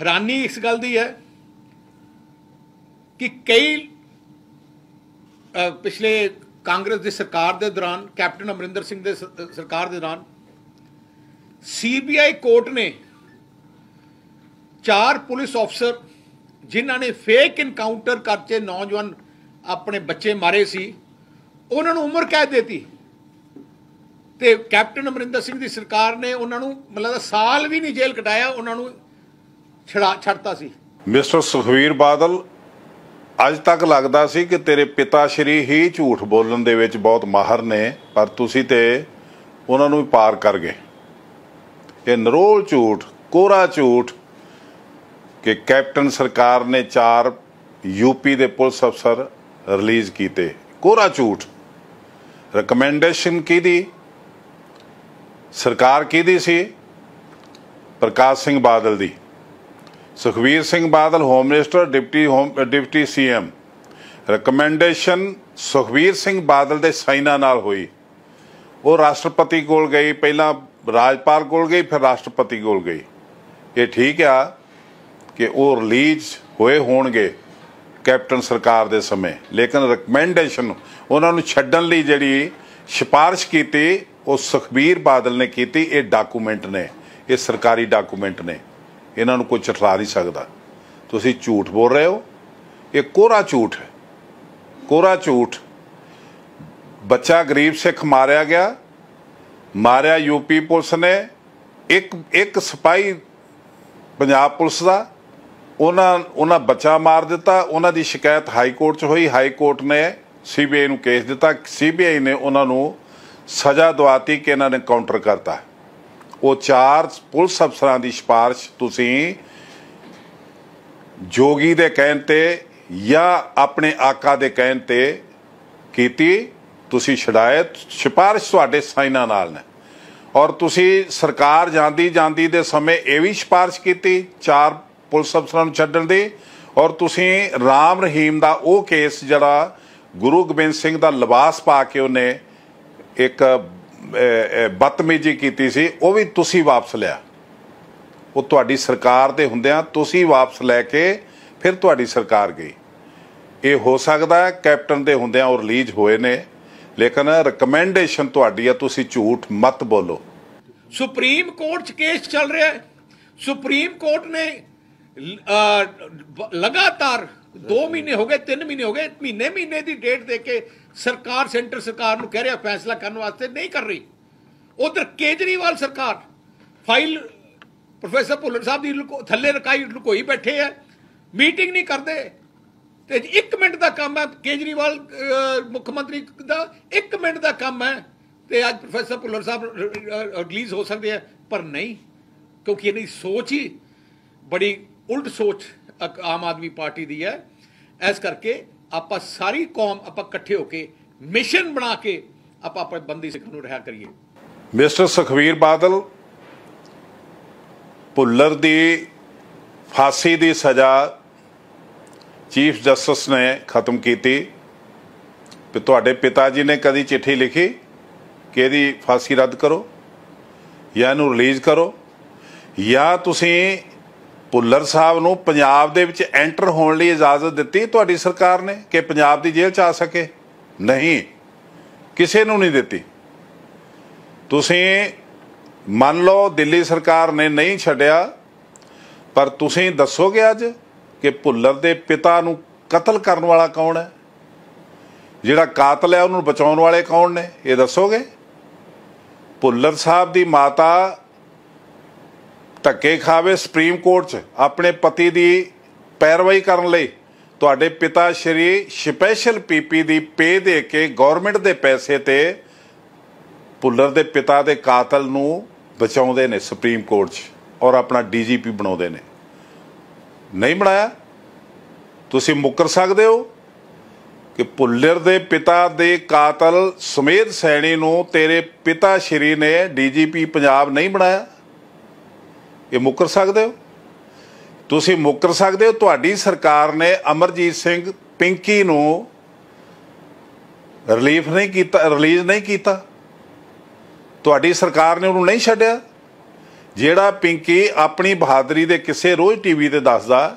ਹੈਰਾਨੀ ਇਸ ਗੱਲ ਦੀ ਹੈ ਕਿ ਕਈ ਪਿਛਲੇ ਕਾਂਗਰਸ ਦੀ ਸਰਕਾਰ ਦੇ ਦੌਰਾਨ ਕੈਪਟਨ ਅਮਰਿੰਦਰ ਸਿੰਘ ਦੇ ਸਰਕਾਰ ਦੇ ਦੌਰਾਨ ਸੀਬੀਆਈ ਕੋਰਟ ਨੇ ਚਾਰ ਪੁਲਿਸ ਅਫਸਰ ਜਿਨ੍ਹਾਂ ਨੇ ਫੇਕ ਇਨਕਾਊਂਟਰ ਕਰਕੇ ਨੌਜਵਾਨ ਆਪਣੇ ਬੱਚੇ ਮਾਰੇ ਸੀ ਉਹਨਾਂ ਨੂੰ ਉਮਰ ਕੈਦ ਦਿੱਤੀ ਤੇ ਕੈਪਟਨ ਅਮਰਿੰਦਰ ਸਿੰਘ ਦੀ ਸਰਕਾਰ ਨੇ ਉਹਨਾਂ ਨੂੰ ਮਤਲਬ ਸਾਲ ਵੀ ਨਹੀਂ ਜੇਲ੍ਹ ਕਟਾਇਆ ਉਹਨਾਂ ਨੂੰ ਛੜਾ ਛੜਤਾ ਸੀ ਮਿਸਟਰ ਸੁਖਵੀਰ ਬਾਦਲ ਅੱਜ ਤੱਕ ਲੱਗਦਾ ਸੀ ਕਿ ਤੇਰੇ ਪਿਤਾ ਸ਼੍ਰੀ ਹੀ ਝੂਠ ਬੋਲਣ ਦੇ ਵਿੱਚ ਬਹੁਤ ਮਾਹਰ ਨੇ ਪਰ ਤੁਸੀਂ ਤੇ ਉਹਨਾਂ ਨੂੰ ਵੀ ਪਾਰ ਕਰ ਗਏ ਇਹ ਨਰੋਲ ਝੂਠ ਕੋਰਾ ਝੂਠ ਕਿ ਕੈਪਟਨ ਸਰਕਾਰ ਨੇ ਚਾਰ ਯੂਪੀ ਦੇ ਪੁਲਿਸ ਅਫਸਰ ਰਿਲੀਜ਼ ਕੀਤੇ ਕੋਰਾ ਝੂਠ ਰეკਮੈਂਡੇਸ਼ਨ ਕੀਤੀ ਸਰਕਾਰ ਕਿਹਦੀ ਸੀ ਪ੍ਰਕਾਸ਼ ਸਿੰਘ ਬਾਦਲ ਦੀ Sukhbir Singh Badal home minister deputy home deputy CM recommendation Sukhbir Singh Badal ਦੇ ਸਾਈਨਾਂ ਨਾਲ ਹੋਈ ਉਹ ਰਾਸ਼ਟਰਪਤੀ ਕੋਲ ਗਈ ਪਹਿਲਾਂ ਰਾਜਪਾਲ ਕੋਲ ਗਈ ਫਿਰ ਰਾਸ਼ਟਰਪਤੀ ਕੋਲ ਗਈ ਇਹ ਠੀਕ ਆ ਕਿ ਉਹ ਰਿਲੀਜ਼ ਹੋਏ ਹੋਣਗੇ ਕੈਪਟਨ ਸਰਕਾਰ ਦੇ ਸਮੇਂ ਲੇਕਿਨ ਰეკਮੈਂਡੇਸ਼ਨ ਉਹਨਾਂ ਨੂੰ ਛੱਡਣ ਲਈ ਜਿਹੜੀ ਸਿਫਾਰਿਸ਼ ਕੀਤੀ ਉਹ ਸੁਖਵੀਰ ਬਾਦਲ ਨੇ ਕੀਤੀ ਇਹ ਡਾਕੂਮੈਂਟ ਨੇ ਇਹ ਸਰਕਾਰੀ ਡਾਕੂਮੈਂਟ ਨੇ ਇਹਨਾਂ ਨੂੰ ਕੋਈ ਚਟਲਾ ਨਹੀਂ ਸਕਦਾ ਤੁਸੀਂ ਝੂਠ ਬੋਲ ਰਹੇ ਹੋ ਇਹ ਕੋਰਾ ਝੂਠ ਹੈ ਕੋਰਾ ਝੂਠ ਬੱਚਾ ਗਰੀਬ ਸਿੱਖ ਮਾਰਿਆ ਗਿਆ ਮਾਰਿਆ ਯੂਪੀ ਪੁਲਿਸ ਨੇ ਇੱਕ ਇੱਕ ਸਿਪਾਈ ਪੰਜਾਬ ਪੁਲਿਸ ਦਾ ਉਹਨਾਂ ਉਹਨਾਂ ਬੱਚਾ ਮਾਰ ਦਿੱਤਾ ਉਹਨਾਂ ਦੀ ਸ਼ਿਕਾਇਤ ਹਾਈ ਕੋਰਟ 'ਚ ਹੋਈ ਹਾਈ ਕੋਰਟ ਨੇ ਸੀਬੀਆਈ ਨੂੰ ਕੇਸ ਦਿੱਤਾ ਸੀਬੀਆਈ ਨੇ ਉਹਨਾਂ ਨੂੰ ਸਜ਼ਾ ਦਵਾਤੀ ਕਿ ਇਹਨਾਂ ਨੇ ਕਾਊਂਟਰ ਕਰਤਾ ਉਹ ਚਾਰ ਪੁਲਿਸ ਅਫਸਰਾਂ ਦੀ ਸਿਫਾਰਿਸ਼ ਤੁਸੀਂ ਜੋਗੀ ਦੇ ਕਹਿਣ ਤੇ ਜਾਂ ਆਪਣੇ ਆਕਾ ਦੇ ਕਹਿਣ ਤੇ ਕੀਤੀ ਤੁਸੀਂ ਸ਼ਿਦਾਇਤ ਸਿਫਾਰਿਸ਼ ਤੁਹਾਡੇ ਸਾਈਨਾਂ ਨਾਲ ਨੇ ਔਰ ਤੁਸੀਂ ਸਰਕਾਰ ਜਾਂਦੀ ਜਾਂਦੀ ਦੇ ਸਮੇਂ ਇਹ ਵੀ ਸਿਫਾਰਿਸ਼ ਕੀਤੀ ਚਾਰ ਪੁਲਿਸ ਅਫਸਰਾਂ ਨੂੰ ਛੱਡਣ ਦੀ ਔਰ ਤੁਸੀਂ ਰਾਮ ਰਹੀਮ ਦਾ ਉਹ ਕੇਸ ਜਿਹੜਾ ਗੁਰੂ ਗੋਬਿੰਦ ਸਿੰਘ ਦਾ ਲਿਬਾਸ ਪਾ ਕੇ ਉਹਨੇ ਇੱਕ ਬਤਮੀਜੀ ਕੀਤੀ ਸੀ ਉਹ ਵੀ ਤੁਸੀਂ ਵਾਪਸ ਲਿਆ ਉਹ ਤੁਹਾਡੀ ਸਰਕਾਰ ਦੇ ਹੁੰਦਿਆਂ ਤੁਸੀਂ ਵਾਪਸ ਲੈ ਕੇ ਫਿਰ ਤੁਹਾਡੀ ਸਰਕਾਰ ਗਈ ਇਹ ਹੋ ਸਕਦਾ ਕੈਪਟਨ ਦੇ ਹੁੰਦਿਆਂ ਉਹ ਰਿਲੀਜ਼ ਹੋਏ ਨੇ ਲੇਕਿਨ ਰეკਮੈਂਡੇਸ਼ਨ ਤੁਹਾਡੀ ਆ ਤੁਸੀਂ ਝੂਠ ਮਤ ਬੋਲੋ ਸੁਪਰੀਮ ਕੋਰਟ 'ਚ ਕੇਸ ਚੱਲ ਰਿਹਾ ਹੈ ਸੁਪਰੀਮ ਕੋਰਟ ਨੇ ਲਗਾਤਾਰ 2 ਮਹੀਨੇ ਹੋ ਗਏ 3 ਮਹੀਨੇ ਹੋ ਗਏ ਮਹੀਨੇ ਮਹੀਨੇ ਦੀ ਡੇਟ ਦੇ ਕੇ ਸਰਕਾਰ ਸੈਂਟਰ ਸਰਕਾਰ ਨੂੰ ਕਹਿ ਰਿਹਾ ਫੈਸਲਾ ਕਰਨ ਵਾਸਤੇ ਨਹੀਂ ਕਰ ਰਹੀ ਉਧਰ ਕੇਜਰੀਵਾਲ ਸਰਕਾਰ ਫਾਈਲ ਪ੍ਰੋਫੈਸਰ ਭੁੱਲਰ ਸਾਹਿਬ ਦੀ ਥੱਲੇ ਰਕਾਈ ਲੁਕੋਈ ਬੈਠੇ ਆ ਮੀਟਿੰਗ ਨਹੀਂ ਕਰਦੇ ਤੇ 1 ਮਿੰਟ ਦਾ ਕੰਮ ਹੈ ਕੇਜਰੀਵਾਲ ਮੁੱਖ ਮੰਤਰੀ ਦਾ 1 ਮਿੰਟ ਦਾ ਕੰਮ ਹੈ ਤੇ ਅੱਜ ਪ੍ਰੋਫੈਸਰ ਭੁੱਲਰ ਸਾਹਿਬ ਰਿਲੀਜ਼ ਹੋ ਸਕਦੇ ਆ ਪਰ ਨਹੀਂ ਕਿਉਂਕਿ ਇਹਦੀ ਸੋਚ ਹੀ ਬੜੀ ਉਲਟ ਸੋਚ ਆਮ ਆਦਮੀ ਪਾਰਟੀ ਦੀ ਹੈ ਇਸ ਕਰਕੇ ਆਪਾਂ ਸਾਰੀ ਕੌਮ ਆਪਾਂ ਇਕੱਠੇ ਹੋ ਕੇ ਮਿਸ਼ਨ ਬਣਾ ਕੇ ਆਪਾਂ ਆਪਣੇ ਬੰਦੀ ਸਿੱਖ ਨੂੰ ਰਿਹਾ ਕਰੀਏ ਮਿਸਟਰ ਸੁਖਵੀਰ ਬਾਦਲ ਪੁੱਲਰ ਦੀ ਫਾਸੀ ਦੀ ਸਜ਼ਾ ਚੀਫ ਜਸਟਿਸ ਨੇ ਖਤਮ ਕੀਤੀ ਤੇ ਤੁਹਾਡੇ ਪਿਤਾ ਜੀ ਨੇ ਕਦੀ ਚਿੱਠੀ ਲਿਖੀ ਕਿ ਇਹਦੀ ਫਾਸੀ ਰੱਦ ਕਰੋ ਜਾਂ ਇਹਨੂੰ ਰਿਲੀਜ਼ ਕਰੋ ਜਾਂ ਤੁਸੀਂ ਪੁੱਲਰ ਸਾਹਿਬ ਨੂੰ ਪੰਜਾਬ ਦੇ ਵਿੱਚ ਐਂਟਰ ਹੋਣ ਲਈ ਇਜਾਜ਼ਤ ਦਿੱਤੀ ਤੁਹਾਡੀ ਸਰਕਾਰ ਨੇ ਕਿ ਪੰਜਾਬ ਦੀ ਜੇਲ੍ਹ ਚ ਆ ਸਕੇ ਨਹੀਂ ਕਿਸੇ ਨੂੰ ਨਹੀਂ ਦਿੱਤੀ ਤੁਸੀਂ ਮੰਨ ਲਓ ਦਿੱਲੀ ਸਰਕਾਰ ਨੇ ਨਹੀਂ ਛੱਡਿਆ ਪਰ ਤੁਸੀਂ ਦੱਸੋਗੇ ਅੱਜ ਕਿ ਭੁੱਲਰ ਦੇ ਪਿਤਾ ਨੂੰ ਕਤਲ ਕਰਨ ਵਾਲਾ ਕੌਣ ਹੈ ਜਿਹੜਾ ਕਾਤਲ ਹੈ ਉਹਨੂੰ ਬਚਾਉਣ ਵਾਲੇ ਕੌਣ ਨੇ ਇਹ ਦੱਸੋਗੇ ਭੁੱਲਰ ਸਾਹਿਬ ਦੀ ਮਾਤਾ ਧੱਕੇ ਖਾਵੇ ਸੁਪਰੀਮ ਕੋਰਟ 'ਚ ਆਪਣੇ ਪਤੀ ਦੀ ਪੈਰਵਾਈ ਕਰਨ ਲਈ ਤੁਹਾਡੇ ਪਿਤਾ ਸ਼੍ਰੀ ਸਪੈਸ਼ਲ ਪੀਪੀ ਦੀ ਪੇ ਦੇ ਕੇ ਗਵਰਨਮੈਂਟ ਦੇ ਪੈਸੇ ਤੇ ਪੁੱਲਰ ਦੇ ਪਿਤਾ ਦੇ ਕਾਤਲ ਨੂੰ ਬਚਾਉਂਦੇ ਨੇ ਸੁਪਰੀਮ ਕੋਰਟ 'ਚ ਔਰ ਆਪਣਾ ਡੀਜੀਪੀ ਬਣਾਉਂਦੇ ਨੇ ਨਹੀਂ ਬਣਾਇਆ ਤੁਸੀਂ ਮੁੱਕਰ ਸਕਦੇ ਹੋ ਕਿ ਪੁੱਲਰ ਦੇ ਪਿਤਾ ਦੇ ਕਾਤਲ ਸੁਮੇਧ ਸੈਣੀ ਨੂੰ ਤੇਰੇ ਪਿਤਾ ਸ਼੍ਰੀ ਨੇ ਡੀਜੀਪੀ ਪੰਜਾਬ ਨਹੀਂ ਬਣਾਇਆ ਇਹ ਮੁਕਰ ਸਕਦੇ ਹੋ ਤੁਸੀਂ ਮੁਕਰ ਸਕਦੇ ਹੋ ਤੁਹਾਡੀ ਸਰਕਾਰ ਨੇ ਅਮਰਜੀਤ ਸਿੰਘ ਪਿੰਕੀ ਨੂੰ ਰਿਲੀਫ ਨਹੀਂ ਕੀਤਾ ਰਿਲੀਜ਼ ਨਹੀਂ ਕੀਤਾ ਤੁਹਾਡੀ ਸਰਕਾਰ ਨੇ ਉਹਨੂੰ ਨਹੀਂ ਛੱਡਿਆ ਜਿਹੜਾ ਪਿੰਕੀ ਆਪਣੀ ਬਹਾਦਰੀ ਦੇ ਕਿਸੇ ਰੋਜ਼ ਟੀਵੀ ਤੇ ਦੱਸਦਾ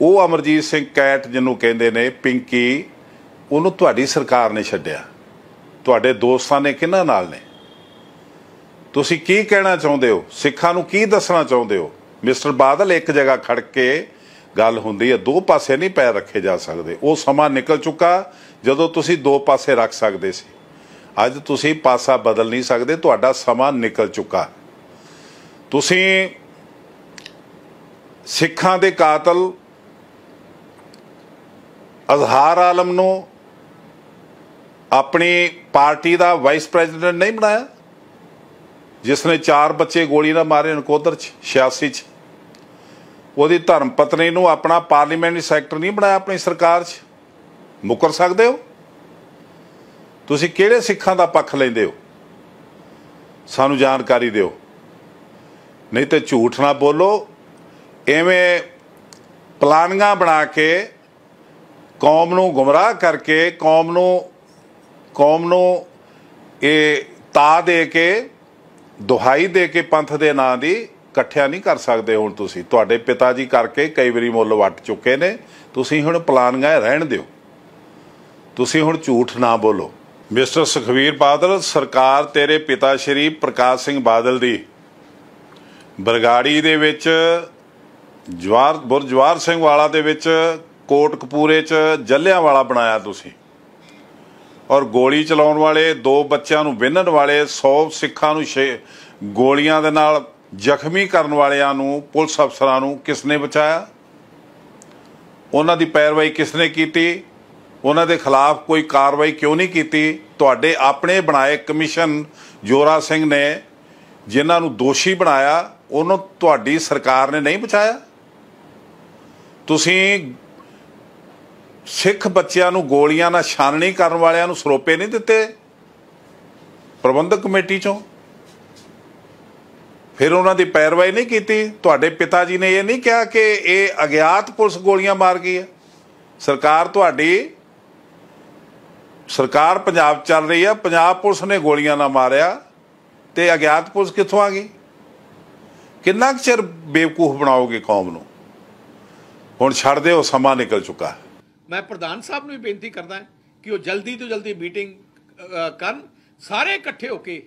ਉਹ ਅਮਰਜੀਤ ਸਿੰਘ ਕੈਟ ਜਿਹਨੂੰ ਕਹਿੰਦੇ ਨੇ ਪਿੰਕੀ ਉਹਨੂੰ ਤੁਹਾਡੀ ਸਰਕਾਰ ਨੇ ਛੱਡਿਆ ਤੁਹਾਡੇ ਦੋਸਤਾਂ ਨੇ ਕਿਹਨਾਂ ਨਾਲ ਨੇ ਤੁਸੀਂ ਕੀ ਕਹਿਣਾ ਚਾਹੁੰਦੇ ਹੋ ਸਿੱਖਾਂ ਨੂੰ ਕੀ ਦੱਸਣਾ ਚਾਹੁੰਦੇ ਹੋ ਮਿਸਟਰ ਬਾਦਲ ਇੱਕ ਜਗ੍ਹਾ ਖੜ ਕੇ ਗੱਲ ਹੁੰਦੀ ਹੈ ਦੋ ਪਾਸੇ ਨਹੀਂ ਪੈਰ ਰੱਖੇ ਜਾ ਸਕਦੇ ਉਹ ਸਮਾਂ ਨਿਕਲ ਚੁੱਕਾ ਜਦੋਂ ਤੁਸੀਂ ਦੋ ਪਾਸੇ ਰੱਖ ਸਕਦੇ ਸੀ ਅੱਜ ਤੁਸੀਂ ਪਾਸਾ ਬਦਲ ਨਹੀਂ ਸਕਦੇ ਤੁਹਾਡਾ ਸਮਾਂ ਨਿਕਲ ਚੁੱਕਾ ਤੁਸੀਂ ਸਿੱਖਾਂ ਦੇ ਕਾਤਲ ਅਜ਼ਹਾਰ ਆਲਮ ਨੂੰ ਆਪਣੀ ਪਾਰਟੀ ਦਾ ਵਾਈਸ ਪ੍ਰੈਜ਼ੀਡੈਂਟ ਨਹੀਂ ਬਣਾਇਆ ਜਿਸ ਨੇ ਚਾਰ ਬੱਚੇ ਗੋਲੀ ਨਾਲ ਮਾਰੇ ਨਕੋਦਰ ਚ 86 ਚ ਉਹਦੀ ਧਰਮ ਪਤਨੀ ਨੂੰ ਆਪਣਾ ਪਾਰਲੀਮੈਂਟਰੀ ਸੈਕਟਰ ਨਹੀਂ ਬਣਾਇਆ ਆਪਣੀ ਸਰਕਾਰ 'ਚ ਮੁਕਰ ਸਕਦੇ ਹੋ ਤੁਸੀਂ ਕਿਹੜੇ ਸਿੱਖਾਂ ਦਾ ਪੱਖ ਲੈਂਦੇ ਹੋ ਸਾਨੂੰ ਜਾਣਕਾਰੀ ਦਿਓ ਨਹੀਂ ਤੇ ਝੂਠ ਨਾ ਬੋਲੋ ਐਵੇਂ ਪਲਾਨਗਾ ਬਣਾ ਕੇ ਕੌਮ ਨੂੰ ਗੁੰਮਰਾਹ ਕਰਕੇ ਕੌਮ ਨੂੰ ਕੌਮ ਨੂੰ ਇਹ ਤਾ ਦੇ ਕੇ ਦੁਹਾਈ ਦੇ ਕੇ ਪੰਥ ਦੇ ਨਾਂ ਦੀ ਇਕੱਠਿਆ ਨਹੀਂ ਕਰ ਸਕਦੇ ਹੁਣ ਤੁਸੀਂ ਤੁਹਾਡੇ ਪਿਤਾ ਜੀ ਕਰਕੇ ਕਈ ਵਾਰੀ ਮੁੱਲ ਵੱਟ ਚੁੱਕੇ ਨੇ ਤੁਸੀਂ ਹੁਣ ਪਲਾਨ ਗਾਇ ਰਹਿਣ ਦਿਓ ਤੁਸੀਂ ਹੁਣ ਝੂਠ ਨਾ ਬੋਲੋ ਮਿਸਟਰ ਸੁਖਵੀਰ ਬਾਦਲ ਸਰਕਾਰ ਤੇਰੇ ਪਿਤਾ ਸ਼੍ਰੀ ਪ੍ਰਕਾਸ਼ ਸਿੰਘ ਬਾਦਲ ਦੀ ਬਰਗਾੜੀ ਦੇ ਵਿੱਚ ਜਵਾਰ ਬੁਰਜਵਾਰ ਸਿੰਘ ਵਾਲਾ ਦੇ ਵਿੱਚ ਕੋਟਕਪੂਰੇ 'ਚ ਜੱਲਿਆਂ ਵਾਲਾ ਬਣਾਇਆ ਤੁਸੀਂ ਔਰ ਗੋਲੀ ਚਲਾਉਣ ਵਾਲੇ ਦੋ ਬੱਚਿਆਂ ਨੂੰ ਵਿੰਨਣ ਵਾਲੇ 100 ਸਿੱਖਾਂ ਨੂੰ ਗੋਲੀਆਂ ਦੇ ਨਾਲ ਜ਼ਖਮੀ ਕਰਨ ਵਾਲਿਆਂ ਨੂੰ ਪੁਲਿਸ ਅਫਸਰਾਂ ਨੂੰ ਕਿਸ ਨੇ ਬਚਾਇਆ ਉਹਨਾਂ ਦੀ ਪੈਰਵਾਈ ਕਿਸ ਨੇ ਕੀਤੀ ਉਹਨਾਂ ਦੇ ਖਿਲਾਫ ਕੋਈ ਕਾਰਵਾਈ ਕਿਉਂ ਨਹੀਂ ਕੀਤੀ ਤੁਹਾਡੇ ਆਪਣੇ ਬਣਾਏ ਕਮਿਸ਼ਨ ਜੋਰਾ ਸਿੰਘ ਨੇ ਜਿਨ੍ਹਾਂ ਨੂੰ ਦੋਸ਼ੀ ਬਣਾਇਆ ਉਹਨੂੰ ਤੁਹਾਡੀ ਸਰਕਾਰ ਨੇ ਨਹੀਂ ਬਚਾਇਆ ਤੁਸੀਂ ਸਿੱਖ ਬੱਚਿਆਂ ਨੂੰ ਗੋਲੀਆਂ ਨਾਲ ਛਾਨਣੀ ਕਰਨ ਵਾਲਿਆਂ ਨੂੰ ਸਰੋਪੇ ਨਹੀਂ ਦਿੱਤੇ ਪ੍ਰਬੰਧਕ ਕਮੇਟੀ ਚੋਂ ਫਿਰ ਉਹਨਾਂ ਦੀ ਪੈਰਵਾਈ ਨਹੀਂ ਕੀਤੀ ਤੁਹਾਡੇ ਪਿਤਾ ਜੀ ਨੇ ਇਹ ਨਹੀਂ ਕਿਹਾ ਕਿ ਇਹ ਅਗਿਆਤ ਪੁਲਿਸ ਗੋਲੀਆਂ ਮਾਰ ਗਈ ਹੈ ਸਰਕਾਰ ਤੁਹਾਡੀ ਸਰਕਾਰ ਪੰਜਾਬ ਚੱਲ ਰਹੀ ਹੈ ਪੰਜਾਬ ਪੁਲਿਸ ਨੇ ਗੋਲੀਆਂ ਨਾ ਮਾਰਿਆ ਤੇ ਅਗਿਆਤ ਪੁਲਿਸ ਕਿੱਥੋਂ ਆ ਗਈ ਕਿੰਨਾ ਚਿਰ ਬੇਵਕੂਫ ਬਣਾਓਗੇ ਕੌਮ ਨੂੰ ਹੁਣ ਛੱਡ ਦਿਓ ਸਮਾਂ ਨਿਕਲ ਚੁੱਕਾ ਹੈ ਮੈਂ ਪ੍ਰਧਾਨ ਸਾਹਿਬ ਨੂੰ ਵੀ ਬੇਨਤੀ ਕਰਦਾ ਕਿ ਉਹ ਜਲਦੀ ਤੋਂ ਜਲਦੀ ਮੀਟਿੰਗ ਕਰਨ ਸਾਰੇ ਇਕੱਠੇ ਹੋ ਕੇ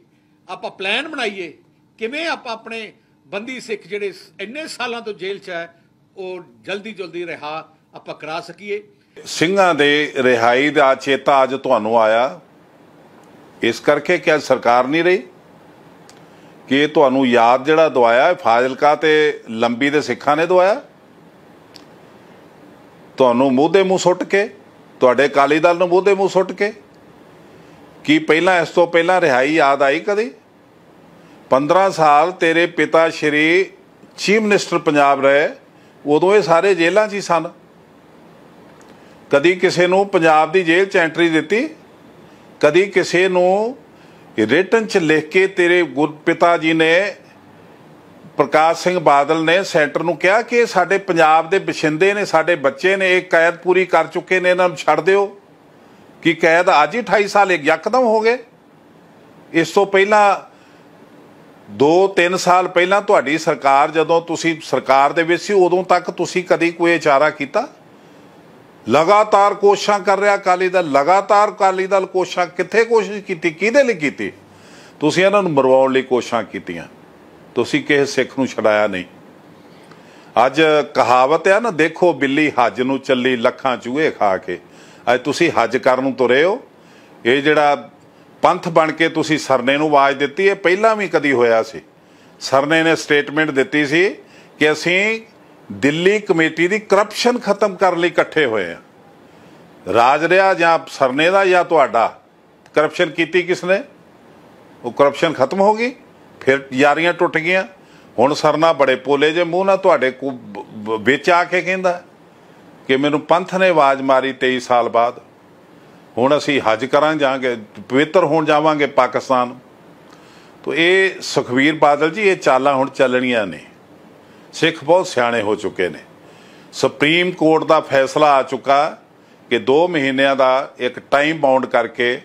ਆਪਾਂ ਪਲਾਨ ਬਣਾਈਏ ਕਿਵੇਂ ਆਪਾਂ ਆਪਣੇ ਬੰਦੀ ਸਿੱਖ ਜਿਹੜੇ ਇੰਨੇ ਸਾਲਾਂ ਤੋਂ ਜੇਲ੍ਹ 'ਚ ਹੈ ਉਹ ਜਲਦੀ ਜਲਦੀ ਰਿਹਾ ਆਪਾਂ ਕਰਾ ਸਕੀਏ ਸਿੰਘਾਂ ਦੇ ਰਿਹਾਈ ਦਾ ਚੇਤਾ ਅੱਜ ਤੁਹਾਨੂੰ ਆਇਆ ਇਸ ਕਰਕੇ ਕਿ ਅੱਜ ਸਰਕਾਰ ਨਹੀਂ ਰਹੀ ਕਿ ਤੁਹਾਨੂੰ ਯਾਦ ਜਿਹੜਾ ਦਵਾਇਆ ਫਾਜ਼ਿਲਕਾ ਤੇ ਲੰਬੀ ਦੇ ਸਿੱਖਾਂ ਨੇ ਦਵਾਇਆ ਤੁਹਾਨੂੰ ਮੋਢੇ ਮੂੰਹ ਸੁੱਟ ਕੇ ਤੁਹਾਡੇ ਕਾਲੀ ਦਲ ਨੂੰ ਮੋਢੇ ਮੂੰਹ ਸੁੱਟ ਕੇ ਕੀ ਪਹਿਲਾਂ ਇਸ ਤੋਂ ਪਹਿਲਾਂ ਰਿਹਾਈ ਯਾਦ ਆਈ ਕਦੀ 15 ਸਾਲ ਤੇਰੇ ਪਿਤਾ ਸ਼੍ਰੀ ਚੀਫ ਮਿਨਿਸਟਰ ਪੰਜਾਬ ਰਹੇ ਉਦੋਂ ਇਹ ਸਾਰੇ ਜੇਲ੍ਹਾਂ 'ਚ ਹੀ ਸਨ ਕਦੀ ਕਿਸੇ ਨੂੰ ਪੰਜਾਬ ਦੀ ਜੇਲ੍ਹ 'ਚ ਐਂਟਰੀ ਦਿੱਤੀ ਕਦੀ ਕਿਸੇ ਨੂੰ ਰਿਟਨ 'ਚ ਲਿਖ ਕੇ ਤੇਰੇ ਪਿਤਾ ਜੀ ਨੇ ਪ੍ਰਕਾਸ਼ ਸਿੰਘ ਬਾਦਲ ਨੇ ਸੈਂਟਰ ਨੂੰ ਕਿਹਾ ਕਿ ਸਾਡੇ ਪੰਜਾਬ ਦੇ ਬਸ਼ਿੰਦੇ ਨੇ ਸਾਡੇ ਬੱਚੇ ਨੇ ਇਹ ਕੈਦ ਪੂਰੀ ਕਰ ਚੁੱਕੇ ਨੇ ਇਹਨਾਂ ਨੂੰ ਛੱਡ ਦਿਓ ਕਿ ਕੈਦ ਅੱਜ ਹੀ 28 ਸਾਲ ਯਕਦਮ ਹੋ ਗਏ ਇਸ ਤੋਂ ਪਹਿਲਾਂ 2-3 ਸਾਲ ਪਹਿਲਾਂ ਤੁਹਾਡੀ ਸਰਕਾਰ ਜਦੋਂ ਤੁਸੀਂ ਸਰਕਾਰ ਦੇ ਵਿੱਚ ਸੀ ਉਦੋਂ ਤੱਕ ਤੁਸੀਂ ਕਦੀ ਕੋਈ ਇਚਾਰਾ ਕੀਤਾ ਲਗਾਤਾਰ ਕੋਸ਼ਿਸ਼ਾਂ ਕਰ ਰਿਹਾ ਅਕਾਲੀ ਦਲ ਲਗਾਤਾਰ ਅਕਾਲੀ ਦਲ ਕੋਸ਼ਿਸ਼ਾਂ ਕਿੱਥੇ ਕੋਸ਼ਿਸ਼ ਕੀਤੀ ਕਿਹਦੇ ਲਈ ਕੀਤੀ ਤੁਸੀਂ ਇਹਨਾਂ ਨੂੰ ਮਰਵਾਉਣ ਲਈ ਕੋਸ਼ਿਸ਼ਾਂ ਕੀਤੀਆਂ ਤੁਸੀਂ ਕਿਸੇ ਸਿੱਖ ਨੂੰ ਛਡਾਇਆ ਨਹੀਂ ਅੱਜ ਕਹਾਵਤ ਆ ਨਾ ਦੇਖੋ ਬਿੱਲੀ ਹੱਜ ਨੂੰ ਚੱਲੀ ਲੱਖਾਂ ਚੂਹੇ ਖਾ ਕੇ ਅੱਜ ਤੁਸੀਂ ਹੱਜ ਕਰਨ ਨੂੰ ਤੁਰੇ ਹੋ ਇਹ ਜਿਹੜਾ ਪੰਥ ਬਣ ਕੇ ਤੁਸੀਂ ਸਰਨੇ ਨੂੰ ਆਵਾਜ਼ ਦਿੱਤੀ ਇਹ ਪਹਿਲਾਂ ਵੀ ਕਦੀ ਹੋਇਆ ਸੀ ਸਰਨੇ ਨੇ ਸਟੇਟਮੈਂਟ ਦਿੱਤੀ ਸੀ ਕਿ ਅਸੀਂ ਦਿੱਲੀ ਕਮੇਟੀ ਦੀ ਕਰਪਸ਼ਨ ਖਤਮ ਕਰਨ ਲਈ ਇਕੱਠੇ ਹੋਏ ਆ ਰਾਜ ਰਿਆ ਜਾਂ ਸਰਨੇ ਦਾ ਜਾਂ ਤੁਹਾਡਾ ਕਰਪਸ਼ਨ ਕੀਤੀ ਕਿਸ ਨੇ ਉਹ ਕਰਪਸ਼ਨ ਖਤਮ ਹੋ ਗਈ ਫਿਰ ਯਾਰੀਆਂ ਟੁੱਟ ਗਈਆਂ ਹੁਣ ਸਰਨਾ ਬੜੇ ਪੋਲੇ ਜੇ ਮੂੰਹ ਨਾਲ ਤੁਹਾਡੇ ਕੋ ਵਿੱਚ ਆ ਕੇ ਕਹਿੰਦਾ ਕਿ ਮੈਨੂੰ ਪੰਥ ਨੇ ਆਵਾਜ਼ ਮਾਰੀ 23 ਸਾਲ ਬਾਅਦ ਹੁਣ ਅਸੀਂ ਹਜ ਕਰਾਂ ਜਾਾਂਗੇ ਪਵਿੱਤਰ ਹੋਣ ਜਾਵਾਂਗੇ ਪਾਕਿਸਤਾਨ ਤੋਂ ਇਹ ਸੁਖਵੀਰ ਬਾਦਲ ਜੀ ਇਹ ਚਾਲਾਂ ਹੁਣ ਚੱਲਣੀਆਂ ਨੇ ਸਿੱਖ ਬਹੁਤ ਸਿਆਣੇ ਹੋ ਚੁੱਕੇ ਨੇ ਸੁਪਰੀਮ ਕੋਰਟ ਦਾ ਫੈਸਲਾ ਆ ਚੁੱਕਾ ਕਿ 2 ਮਹੀਨਿਆਂ ਦਾ ਇੱਕ ਟਾਈਮ ਬਾਉਂਡ ਕਰਕੇ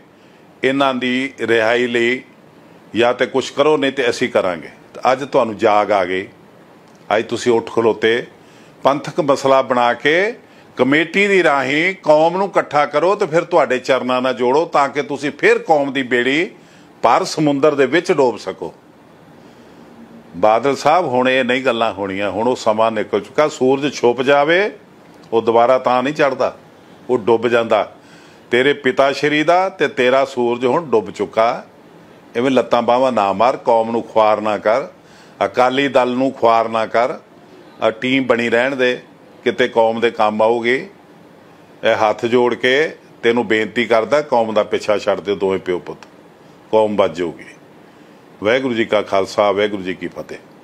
ਇਹਨਾਂ ਦੀ ਰਿਹਾਈ ਲਈ ਜਾਂ ਤੇ ਕੁਝ ਕਰੋ ਨਹੀਂ ਤੇ ਅਸੀਂ ਕਰਾਂਗੇ ਅੱਜ ਤੁਹਾਨੂੰ ਜਾਗ ਆ ਗਈ ਅੱਜ ਤੁਸੀਂ ਉੱਠ ਖਲੋਤੇ ਪੰਥਕ ਮਸਲਾ ਬਣਾ ਕੇ ਕਮੇਟੀ ਦੀ ਰਾਹੀਂ ਕੌਮ ਨੂੰ ਇਕੱਠਾ ਕਰੋ ਤੇ ਫਿਰ ਤੁਹਾਡੇ ਚਰਨਾਂ ਨਾਲ ਜੋੜੋ ਤਾਂ ਕਿ ਤੁਸੀਂ ਫਿਰ ਕੌਮ ਦੀ ਬੇੜੀ ਪਰ ਸਮੁੰਦਰ ਦੇ ਵਿੱਚ ਡੋਬ ਸਕੋ ਬਾਦਲ ਸਾਹਿਬ ਹੁਣ ਇਹ ਨਹੀਂ ਗੱਲਾਂ ਹੋਣੀਆਂ ਹੁਣ ਉਹ ਸਮਾਂ ਨਿਕਲ ਚੁੱਕਾ ਸੂਰਜ ਛੁਪ ਜਾਵੇ ਉਹ ਦੁਬਾਰਾ ਤਾਂ ਨਹੀਂ ਚੜਦਾ ਉਹ ਡੁੱਬ ਜਾਂਦਾ ਤੇਰੇ ਪਿਤਾ ਸ਼ਰੀ ਦਾ ਤੇ ਤੇਰਾ ਸੂਰਜ ਹੁਣ ਡੁੱਬ ਚੁੱਕਾ ਐਵੇਂ ਲੱਤਾਂ ਬਾਹਾਂ ਨਾ ਮਾਰ ਕੌਮ ਨੂੰ ਖੁਆਰ ਨਾ ਕਰ ਅਕਾਲੀ ਦਲ ਨੂੰ ਖੁਆਰ ਨਾ ਕਰ ਆ ਟੀਮ ਬਣੀ ਰਹਿਣ ਦੇ ਕਿਤੇ ਕੌਮ ਦੇ ਕੰਮ ਆਉਗੇ ਇਹ ਹੱਥ ਜੋੜ ਕੇ ਤੈਨੂੰ ਬੇਨਤੀ ਕਰਦਾ ਕੌਮ ਦਾ ਪਿੱਛਾ ਛੱਡ ਦੇ ਦੋਵੇਂ ਪਿਓ ਪੁੱਤ ਕੌਮ ਬਚ ਜਾਊਗੀ ਵਾਹਿਗੁਰੂ ਜੀ ਕਾ ਖਾਲਸਾ ਵਾਹਿਗੁਰੂ ਜੀ ਕੀ ਫਤਿਹ